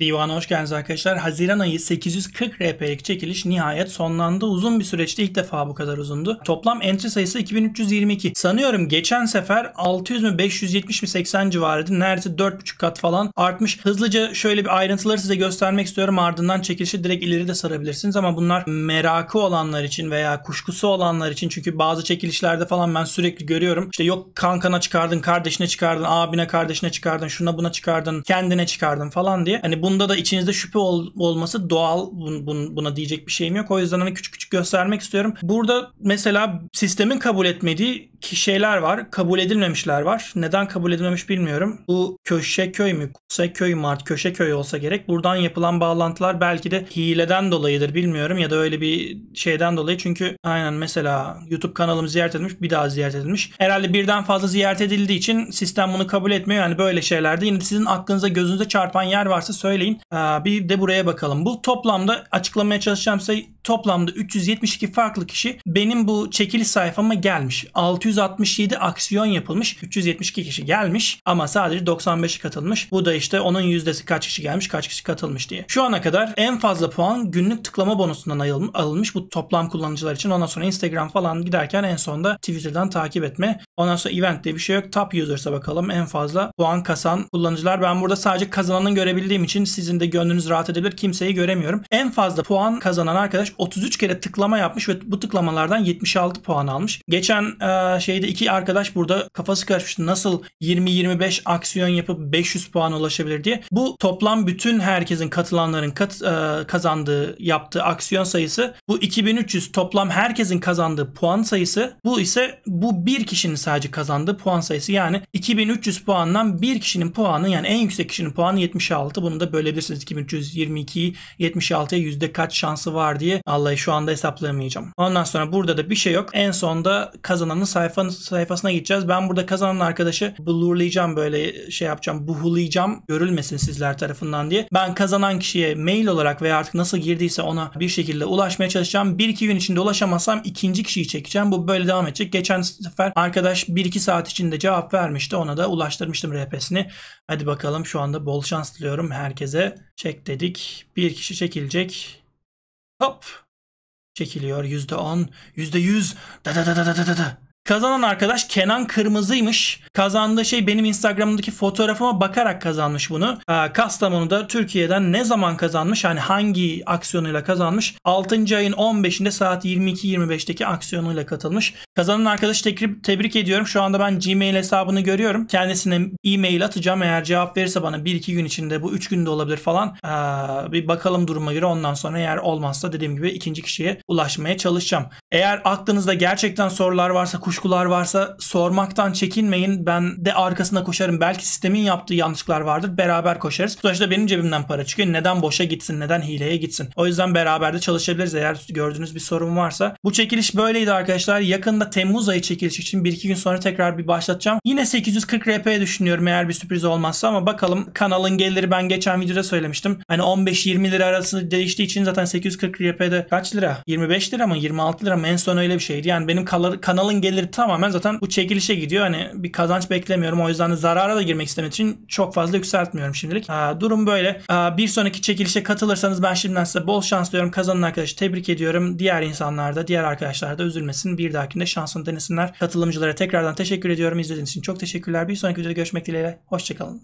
Divana hoş geldiniz arkadaşlar. Haziran ayı 840 RP'lik çekiliş nihayet sonlandı. Uzun bir süreçte ilk defa bu kadar uzundu. Toplam entry sayısı 2322. Sanıyorum geçen sefer 600 mü 570 mi 80 civarıydı. Neredeyse 4,5 kat falan artmış. Hızlıca şöyle bir ayrıntıları size göstermek istiyorum. Ardından çekilişi direkt ileri de sarabilirsiniz. Ama bunlar merakı olanlar için veya kuşkusu olanlar için. Çünkü bazı çekilişlerde falan ben sürekli görüyorum. İşte yok kankana çıkardın, kardeşine çıkardın, abine kardeşine çıkardın, şuna buna çıkardın, kendine çıkardın falan diye. Hani bunda da içinizde şüphe ol, olması doğal. Bun, bun, buna diyecek bir şeyim yok. O yüzden hani küçük küçük göstermek istiyorum. Burada mesela sistemin kabul etmediği Kişiler var. Kabul edilmemişler var. Neden kabul edilmemiş bilmiyorum. Bu köşe köy mü? Kuse köy mü? Artık köşe köy olsa gerek. Buradan yapılan bağlantılar belki de hileden dolayıdır bilmiyorum. Ya da öyle bir şeyden dolayı. Çünkü aynen mesela YouTube kanalım ziyaret edilmiş. Bir daha ziyaret edilmiş. Herhalde birden fazla ziyaret edildiği için sistem bunu kabul etmiyor. Yani böyle şeylerde yine sizin aklınıza gözünüze çarpan yer varsa söyleyin. Ee, bir de buraya bakalım. Bu toplamda açıklamaya çalışacağım sayı toplamda 372 farklı kişi benim bu çekili sayfama gelmiş. 600 167 aksiyon yapılmış. 372 kişi gelmiş ama sadece 95'i katılmış. Bu da işte onun yüzdesi kaç kişi gelmiş kaç kişi katılmış diye. Şu ana kadar en fazla puan günlük tıklama bonusundan alınmış bu toplam kullanıcılar için. Ondan sonra Instagram falan giderken en sonda Twitter'dan takip etme. Ondan sonra event diye bir şey yok. Top users'a bakalım en fazla puan kasan kullanıcılar. Ben burada sadece kazananın görebildiğim için sizin de gönlünüz rahat edebilir. Kimseyi göremiyorum. En fazla puan kazanan arkadaş 33 kere tıklama yapmış ve bu tıklamalardan 76 puan almış. Geçen şeyde iki arkadaş burada kafası karışmıştı. Nasıl 20-25 aksiyon yapıp 500 puan ulaşabilir diye. Bu toplam bütün herkesin katılanların kat, e, kazandığı yaptığı aksiyon sayısı bu 2300 toplam herkesin kazandığı puan sayısı bu ise bu bir kişinin sadece kazandığı puan sayısı yani 2300 puandan bir kişinin puanı yani en yüksek kişinin puanı 76 bunu da bölebilirsiniz 2322'yi 76'ya yüzde kaç şansı var diye Allah'ı şu anda hesaplayamayacağım. Ondan sonra burada da bir şey yok en sonda kazananın sahibi sayfanın sayfasına gideceğiz. Ben burada kazanan arkadaşı blurlayacağım böyle şey yapacağım. Buhulayacağım. Görülmesin sizler tarafından diye. Ben kazanan kişiye mail olarak veya artık nasıl girdiyse ona bir şekilde ulaşmaya çalışacağım. Bir iki gün içinde ulaşamazsam ikinci kişiyi çekeceğim. Bu böyle devam edecek. Geçen sefer arkadaş bir iki saat içinde cevap vermişti. Ona da ulaştırmıştım RP'sini. Hadi bakalım şu anda bol şans diliyorum herkese. Çek dedik. Bir kişi çekilecek. Hop. Çekiliyor %10, %100. Da da da da da da da. Kazanan arkadaş Kenan Kırmızı'ymış. Kazandığı şey benim Instagram'daki fotoğrafıma bakarak kazanmış bunu. Ee, da Türkiye'den ne zaman kazanmış? Yani hangi aksiyonuyla kazanmış? 6. ayın 15'inde saat 22.25'teki aksiyonuyla katılmış. Kazanan arkadaş tekrar tebrik ediyorum. Şu anda ben Gmail hesabını görüyorum. Kendisine e-mail atacağım. Eğer cevap verirse bana 1-2 gün içinde bu 3 günde olabilir falan. Ee, bir bakalım duruma göre ondan sonra eğer olmazsa dediğim gibi ikinci kişiye ulaşmaya çalışacağım. Eğer aklınızda gerçekten sorular varsa kuş kuşkular varsa sormaktan çekinmeyin. Ben de arkasına koşarım. Belki sistemin yaptığı yanlışlıklar vardır. Beraber koşarız. Sonuçta benim cebimden para çıkıyor. Neden boşa gitsin? Neden hileye gitsin? O yüzden beraber de çalışabiliriz. Eğer gördüğünüz bir sorun varsa. Bu çekiliş böyleydi arkadaşlar. Yakında Temmuz ayı çekiliş için 1-2 gün sonra tekrar bir başlatacağım. Yine 840 RP'ye düşünüyorum eğer bir sürpriz olmazsa ama bakalım kanalın geliri ben geçen videoda söylemiştim. Hani 15-20 lira arasında değiştiği için zaten 840 RP'de kaç lira? 25 lira mı? 26 lira mı? En son öyle bir şeydi. Yani benim kanalın geliri şirketleri tamamen zaten bu çekilişe gidiyor. Hani bir kazanç beklemiyorum. O yüzden de zarara da girmek istemediğim için çok fazla yükseltmiyorum şimdilik. Aa, durum böyle. Aa, bir sonraki çekilişe katılırsanız ben şimdiden size bol şans diyorum. Kazanan arkadaşı tebrik ediyorum. Diğer insanlar da diğer arkadaşlar da üzülmesin. Bir dahakinde şansını denesinler. Katılımcılara tekrardan teşekkür ediyorum. İzlediğiniz için çok teşekkürler. Bir sonraki videoda görüşmek dileğiyle. Hoşçakalın.